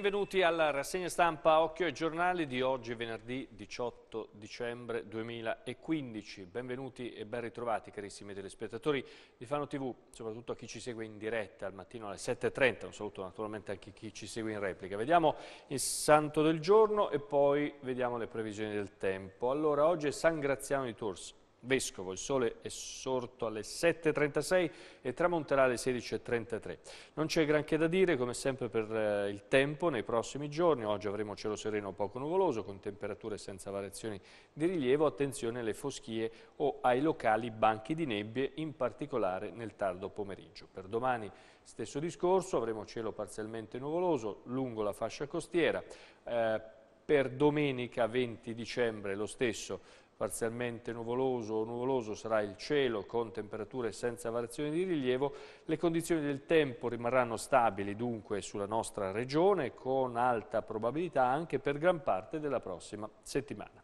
Benvenuti alla rassegna stampa Occhio ai giornali di oggi venerdì 18 dicembre 2015. Benvenuti e ben ritrovati carissimi telespettatori di Fano TV, soprattutto a chi ci segue in diretta al mattino alle 7.30, un saluto naturalmente anche a chi ci segue in replica. Vediamo il santo del giorno e poi vediamo le previsioni del tempo. Allora, oggi è San Graziano di Tours, Vescovo, il sole è sorto alle 7.36 e tramonterà alle 16.33. Non c'è granché da dire, come sempre per eh, il tempo, nei prossimi giorni. Oggi avremo cielo sereno poco nuvoloso, con temperature senza variazioni di rilievo. Attenzione alle foschie o ai locali banchi di nebbie, in particolare nel tardo pomeriggio. Per domani stesso discorso, avremo cielo parzialmente nuvoloso lungo la fascia costiera. Eh, per domenica 20 dicembre lo stesso parzialmente nuvoloso o nuvoloso sarà il cielo con temperature senza variazioni di rilievo, le condizioni del tempo rimarranno stabili dunque sulla nostra regione con alta probabilità anche per gran parte della prossima settimana.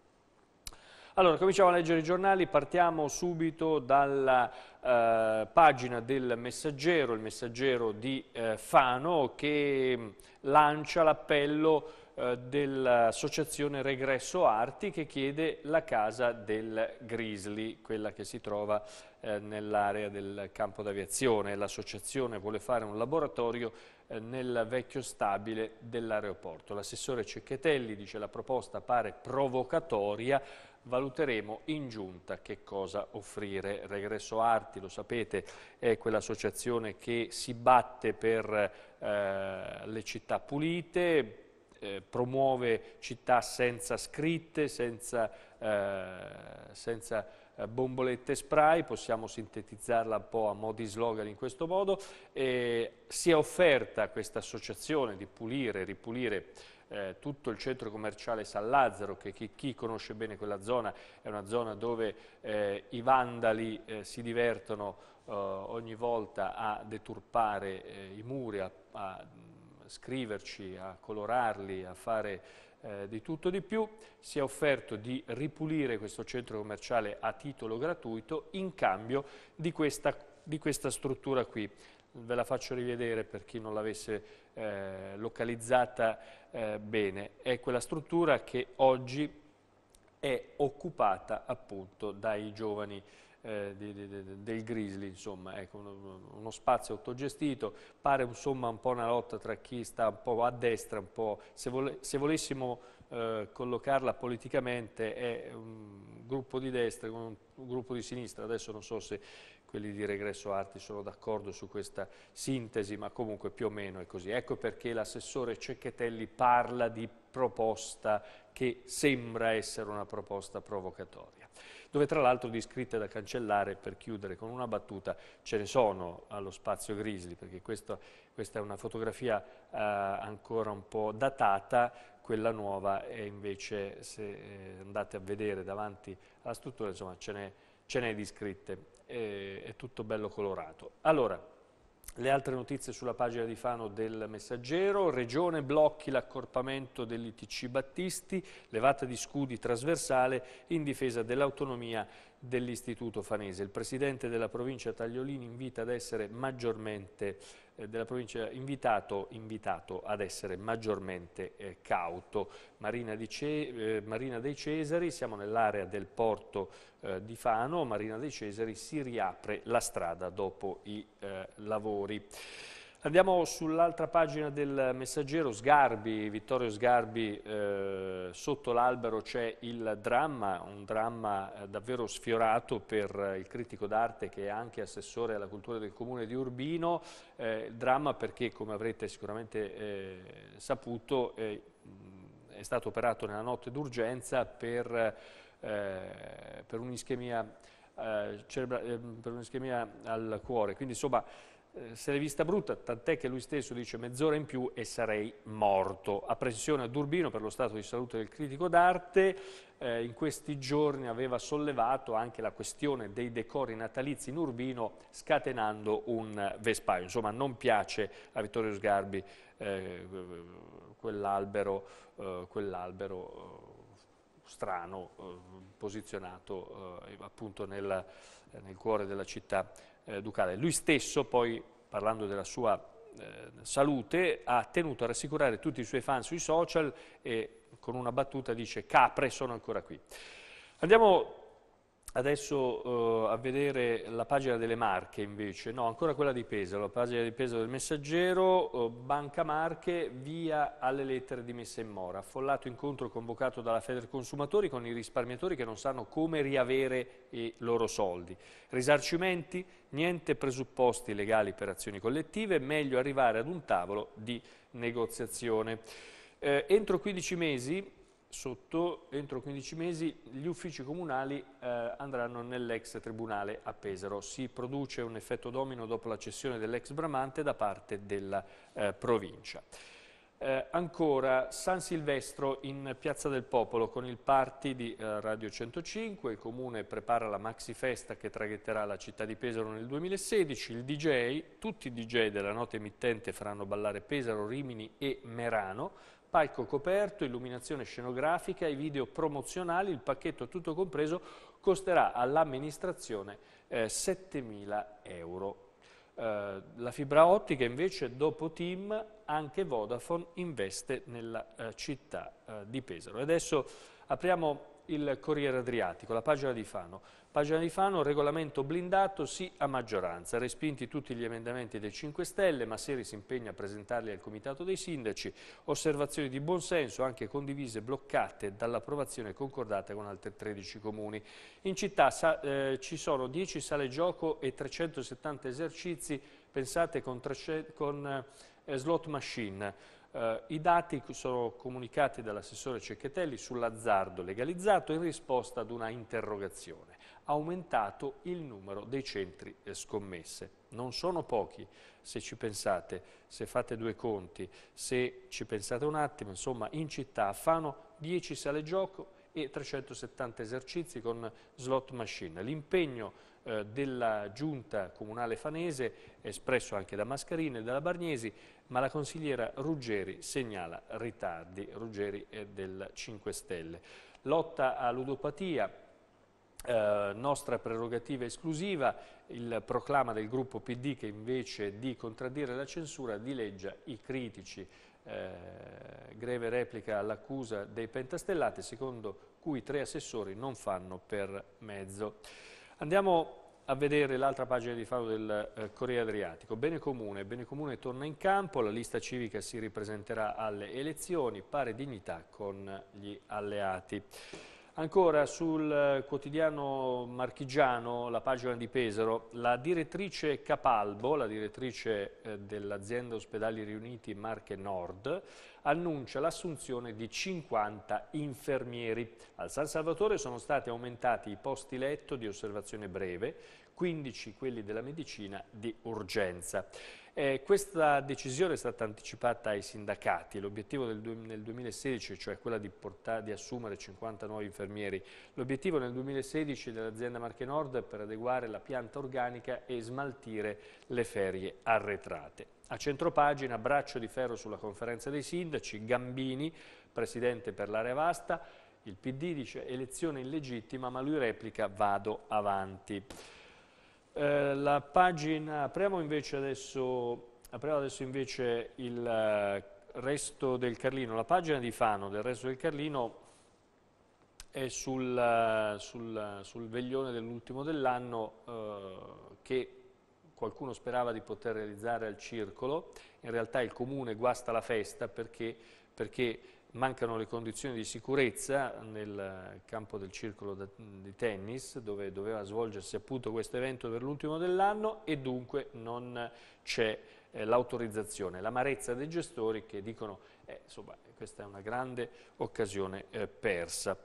Allora, cominciamo a leggere i giornali, partiamo subito dalla eh, pagina del Messaggero, il Messaggero di eh, Fano, che mm, lancia l'appello eh, dell'associazione Regresso Arti che chiede la casa del Grizzly, quella che si trova eh, nell'area del campo d'aviazione. L'associazione vuole fare un laboratorio eh, nel vecchio stabile dell'aeroporto. L'assessore Cecchetelli dice che la proposta pare provocatoria, valuteremo in giunta che cosa offrire. Regresso Arti, lo sapete, è quell'associazione che si batte per eh, le città pulite, eh, promuove città senza scritte, senza, eh, senza eh, bombolette spray, possiamo sintetizzarla un po' a mo' di slogan in questo modo, eh, si è offerta questa associazione di pulire, e ripulire eh, tutto il centro commerciale San Lazzaro, che chi, chi, conosce bene quella zona è una zona dove eh, i vandali eh, si divertono eh, ogni volta a deturpare i muri, a, a scriverci, a colorarli, a fare eh, di tutto di più, si è offerto di ripulire questo centro commerciale a titolo gratuito in cambio di questa, di questa struttura qui. Ve la faccio rivedere per chi non l'avesse eh, localizzata eh, bene. È quella struttura che oggi è occupata appunto dai giovani eh, di, di, di, del Grizzly, insomma, ecco, uno, uno, spazio autogestito, pare insomma un po' una lotta tra chi sta un po' a destra, un po', se, vole, se volessimo eh, collocarla politicamente è un gruppo di destra con un, un gruppo di sinistra, adesso non so se quelli di Regresso Arti sono d'accordo su questa sintesi, ma comunque più o meno è così. Ecco perché l'assessore Cecchetelli parla di proposta che sembra essere una proposta provocatoria, dove tra l'altro di scritte da cancellare, per chiudere con una battuta, ce ne sono allo spazio Grizzly, perché questo, questa è una fotografia eh, ancora un po' datata, quella nuova è invece, se eh, andate a vedere davanti alla struttura, insomma ce n'è di scritte eh, è tutto bello colorato. Allora, le altre notizie sulla pagina di Fano del Messaggero, Regione blocchi l'accorpamento dell'ITC Battisti, levata di scudi trasversale in difesa dell'autonomia dell'Istituto Fanese. Il Presidente della provincia Tagliolini invita ad essere maggiormente eh, della provincia invitato, invitato, ad essere maggiormente eh, cauto. Marina, Ce eh, Marina, dei Cesari, siamo nell'area del porto eh, di Fano, Marina dei Cesari si riapre la strada dopo i eh, lavori. Andiamo sull'altra pagina del messaggero, Sgarbi, Vittorio Sgarbi, eh, sotto l'albero c'è il dramma, un dramma eh, davvero sfiorato per eh, il critico d'arte che è anche assessore alla cultura del comune di Urbino, eh, dramma perché come avrete sicuramente eh, saputo è mm, stato operato nella notte d'urgenza per, eh, per un'ischemia ehm, un al cuore, quindi insomma eh, se l'è vista brutta, tant'è che lui stesso dice mezz'ora in più e sarei morto. A pressione a Durbino per lo stato di salute del critico d'arte, eh, in questi giorni aveva sollevato anche la questione dei decori natalizi in Urbino scatenando un vespaio. Insomma non piace a Vittorio Sgarbi eh, quell'albero, eh, quell'albero strano eh, posizionato eh, appunto nel, nel, cuore della città eh, ducale. Lui stesso poi, parlando della sua salute, ha tenuto a rassicurare tutti i suoi fan sui social e con una battuta dice capre sono ancora qui. Andiamo Adesso eh, a vedere la pagina delle Marche invece, no ancora quella di Pesaro, la pagina di Pesaro del Messaggero, eh, Banca Marche via alle lettere di messa in mora, affollato incontro convocato dalla Feder Consumatori con i risparmiatori che non sanno come riavere i loro soldi. Risarcimenti, niente presupposti legali per azioni collettive, meglio arrivare ad un tavolo di negoziazione. Eh, entro 15 mesi sotto, entro 15 mesi, gli uffici comunali eh, andranno nell'ex tribunale a Pesaro. Si produce un effetto domino dopo la cessione dell'ex Bramante da parte della eh, provincia. Eh, ancora San Silvestro in Piazza del Popolo con il party di eh, Radio 105, il comune prepara la maxi festa che traghetterà la città di Pesaro nel 2016, il DJ, tutti i DJ della nota emittente faranno ballare Pesaro, Rimini e Merano, palco coperto, illuminazione scenografica e video promozionali, il pacchetto tutto compreso costerà all'amministrazione eh, 7.000 euro. Eh, la fibra ottica invece dopo TIM anche Vodafone investe nella eh, città eh, di Pesaro. Adesso apriamo il Corriere Adriatico, la pagina di Fano. Pagina di Fano, regolamento blindato, sì a maggioranza. Respinti tutti gli emendamenti dei 5 Stelle, ma Seri si impegna a presentarli al Comitato dei Sindaci. Osservazioni di buonsenso, anche condivise, bloccate dall'approvazione concordata con altri 13 comuni. In città sa, eh, ci sono 10 sale gioco e 370 esercizi, pensate con, con eh, slot machine. Uh, I dati sono comunicati dall'assessore Cecchetelli sull'azzardo legalizzato in risposta ad una interrogazione aumentato il numero dei centri eh, scommesse. Non sono pochi, se ci pensate, se fate due conti, se ci pensate un attimo, insomma in città fanno 10 sale gioco e 370 esercizi con slot machine. L'impegno eh, della giunta comunale fanese, espresso anche da Mascarini e dalla Barniesi, ma la consigliera Ruggeri segnala ritardi, Ruggeri è del 5 Stelle. Lotta a ludopatia, eh, nostra prerogativa esclusiva, il proclama del gruppo PD che invece di contraddire la censura dileggia i critici. Eh, greve replica all'accusa dei pentastellati, secondo cui tre assessori non fanno per mezzo. Andiamo a vedere l'altra pagina di Fano del eh, Corriere Adriatico. Bene Comune. Bene Comune torna in campo, la lista civica si ripresenterà alle elezioni, pare dignità con gli alleati. Ancora sul eh, quotidiano marchigiano, la pagina di Pesaro, la direttrice Capalbo, la direttrice eh, dell'azienda Ospedali Riuniti Marche Nord, annuncia l'assunzione di 50 infermieri. Al San Salvatore sono stati aumentati i posti letto di osservazione breve, 15 quelli della medicina di urgenza. Eh, questa decisione è stata anticipata ai sindacati, l'obiettivo nel 2016 cioè quella di, portare, di assumere 50 nuovi infermieri, l'obiettivo nel 2016 dell'azienda Marche Nord è per adeguare la pianta organica e smaltire le ferie arretrate. A centropagina, braccio di ferro sulla conferenza dei sindaci, Gambini, presidente per l'area vasta, il PD dice elezione illegittima ma lui replica vado avanti. Eh, la pagina, apriamo invece adesso, apriamo adesso invece il eh, resto del Carlino, la pagina di Fano del resto del Carlino è sul, eh, sul, sul veglione dell'ultimo dell'anno eh, che qualcuno sperava di poter realizzare al circolo, in realtà il comune guasta la festa perché, perché mancano le condizioni di sicurezza nel campo del circolo di tennis dove doveva svolgersi appunto questo evento per l'ultimo dell'anno e dunque non c'è eh, l'autorizzazione, l'amarezza dei gestori che dicono eh, insomma questa è una grande occasione eh, persa.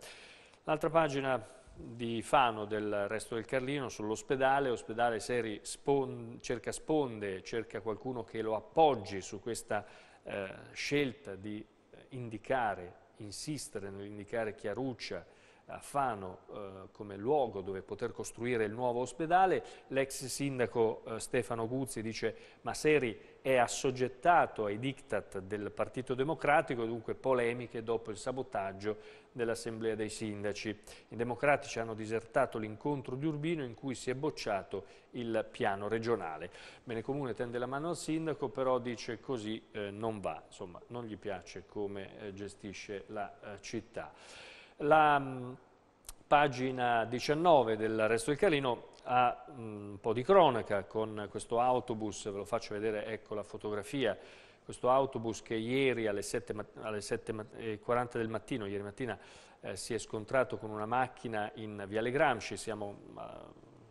L'altra pagina di Fano del resto del Carlino sull'ospedale, ospedale, Seri spon cerca sponde, cerca qualcuno che lo appoggi su questa eh, scelta di indicare, insistere nell'indicare Chiaruccia a eh, Fano eh, come luogo dove poter costruire il nuovo ospedale, l'ex sindaco eh, Stefano Guzzi dice ma Seri è assoggettato ai diktat del Partito Democratico, dunque polemiche dopo il sabotaggio dell'Assemblea dei Sindaci. I democratici hanno disertato l'incontro di Urbino in cui si è bocciato il piano regionale. Bene Comune tende la mano al sindaco, però dice così eh, non va, insomma non gli piace come eh, gestisce la eh, città. La mh, mm, pagina 19 del Resto del Calino a mm, un po' di cronaca con questo autobus, ve lo faccio vedere, ecco la fotografia, questo autobus che ieri alle 7.40 del mattino, ieri mattina, eh, si è scontrato con una macchina in Viale Gramsci, siamo uh,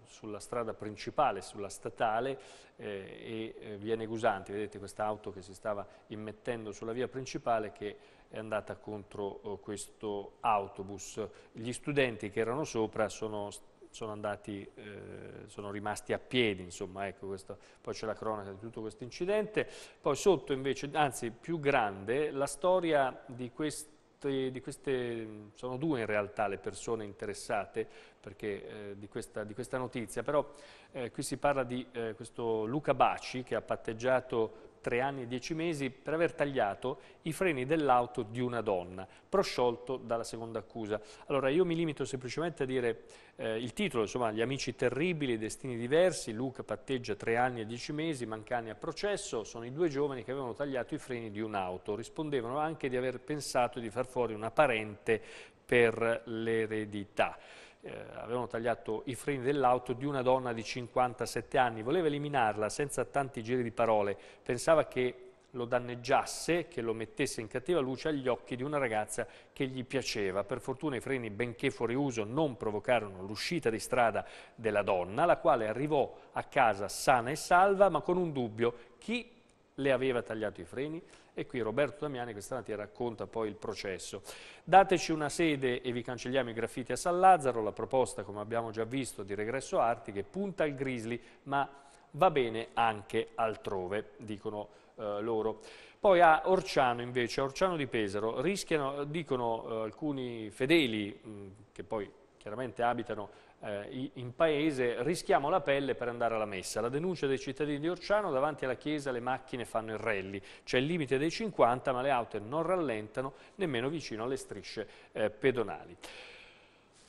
sulla strada principale, sulla statale eh, e eh, via Negusanti, vedete questa auto che si stava immettendo sulla via principale che è andata contro oh, questo autobus. Gli studenti che erano sopra sono stati sono, andati, eh, sono rimasti a piedi, insomma, ecco questo, poi c'è la cronaca di tutto questo incidente. Poi sotto invece, anzi più grande, la storia di questo di queste, sono due in realtà le persone interessate perché, eh, di, questa, di, questa, notizia, però eh, qui si parla di eh, questo Luca Baci che ha patteggiato tre anni e dieci mesi per aver tagliato i freni dell'auto di una donna, prosciolto dalla seconda accusa. Allora io mi limito semplicemente a dire eh, il titolo, insomma, Gli amici terribili, destini diversi, Luca patteggia tre anni e dieci mesi, Mancani a processo, sono i due giovani che avevano tagliato i freni di un'auto, rispondevano anche di aver pensato di far fuori una parente per l'eredità eh, avevano tagliato i freni dell'auto di una donna di 57 anni, voleva eliminarla senza tanti giri di parole, pensava che lo danneggiasse, che lo mettesse in cattiva luce agli occhi di una ragazza che gli piaceva. Per fortuna i freni, benché fuori uso, non provocarono l'uscita di strada della donna, la quale arrivò a casa sana e salva, ma con un dubbio. Chi le aveva tagliato i freni e qui Roberto Damiani questa mattina racconta poi il processo. Dateci una sede e vi cancelliamo i graffiti a San Lazzaro, la proposta come abbiamo già visto di Regresso Arti che punta al Grizzly ma va bene anche altrove, dicono eh, loro. Poi a Orciano invece, a Orciano di Pesaro, rischiano, dicono eh, alcuni fedeli, mh, mm, che poi chiaramente abitano eh, in paese, rischiamo la pelle per andare alla messa. La denuncia dei cittadini di Orciano, davanti alla chiesa le macchine fanno il rally, c'è il limite dei 50 ma le auto non rallentano nemmeno vicino alle strisce eh, pedonali.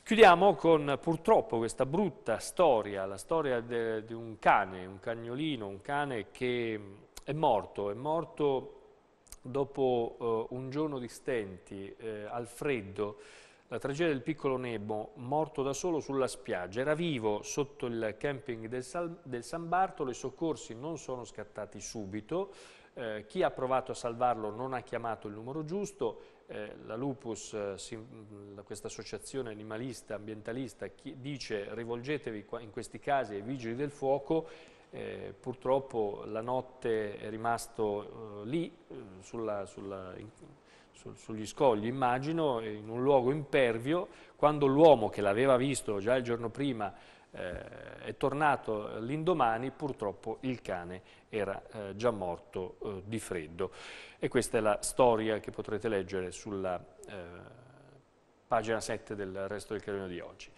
Chiudiamo con purtroppo questa brutta storia, la storia di un cane, un cagnolino, un cane che mm, è morto, è morto dopo eh, un giorno di stenti eh, al freddo la tragedia del piccolo Nebo, morto da solo sulla spiaggia, era vivo sotto il camping del, Sal del San Bartolo, i soccorsi non sono scattati subito, eh, chi ha provato a salvarlo non ha chiamato il numero giusto, eh, la Lupus, eh, si, mm, questa associazione animalista, ambientalista, chi, dice rivolgetevi in questi casi ai vigili del fuoco, eh, purtroppo la notte è rimasto eh, lì eh, sulla, sulla, su, sugli scogli, immagino, in un luogo impervio, quando l'uomo che l'aveva visto già il giorno prima eh, è tornato l'indomani, purtroppo il cane era eh, già morto eh, di freddo. E questa è la storia che potrete leggere sulla eh, pagina 7 del resto del carino di oggi.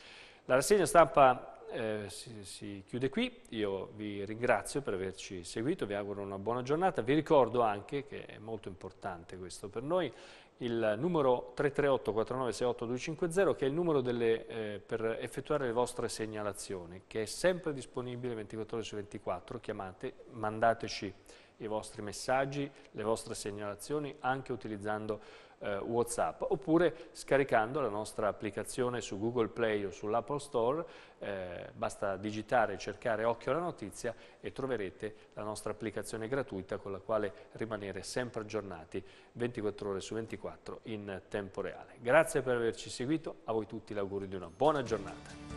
La rassegna stampa eh, si, si chiude qui, io vi ringrazio per averci seguito, vi auguro una buona giornata, vi ricordo anche, che è molto importante questo per noi, il numero 338 4968 250 che è il numero delle, eh, per effettuare le vostre segnalazioni che è sempre disponibile 24 ore su 24 chiamate, mandateci i vostri messaggi, le vostre segnalazioni anche utilizzando eh, Whatsapp, oppure scaricando la nostra applicazione su Google Play o sull'Apple Store, eh, basta digitare, cercare Occhio alla Notizia e troverete la nostra applicazione gratuita con la quale rimanere sempre aggiornati 24 ore su 24 in tempo reale. Grazie per averci seguito, a voi tutti l'augurio di una buona giornata.